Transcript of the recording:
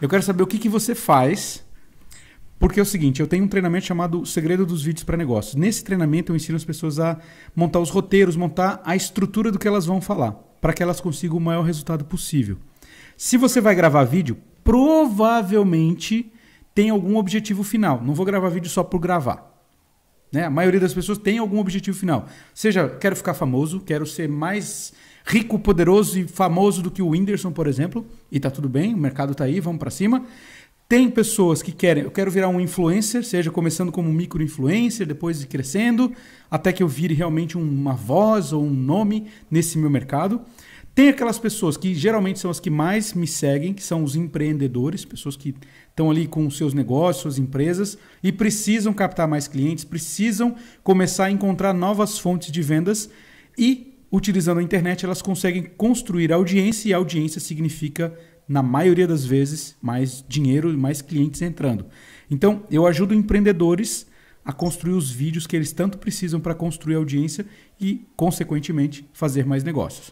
Eu quero saber o que, que você faz. Porque é o seguinte, eu tenho um treinamento chamado Segredo dos Vídeos para Negócios. Nesse treinamento eu ensino as pessoas a montar os roteiros, montar a estrutura do que elas vão falar, para que elas consigam o maior resultado possível. Se você vai gravar vídeo, provavelmente tem algum objetivo final. Não vou gravar vídeo só por gravar. Né? A maioria das pessoas tem algum objetivo final. Seja, quero ficar famoso, quero ser mais rico, poderoso e famoso do que o Whindersson, por exemplo, e tá tudo bem, o mercado tá aí, vamos para cima. Tem pessoas que querem, eu quero virar um influencer, seja começando como um micro influencer, depois crescendo, até que eu vire realmente uma voz ou um nome nesse meu mercado. Tem aquelas pessoas que geralmente são as que mais me seguem, que são os empreendedores, pessoas que estão ali com seus negócios, suas empresas e precisam captar mais clientes, precisam começar a encontrar novas fontes de vendas e utilizando a internet elas conseguem construir audiência e audiência significa na maioria das vezes mais dinheiro e mais clientes entrando. Então, eu ajudo empreendedores a construir os vídeos que eles tanto precisam para construir audiência e, consequentemente, fazer mais negócios.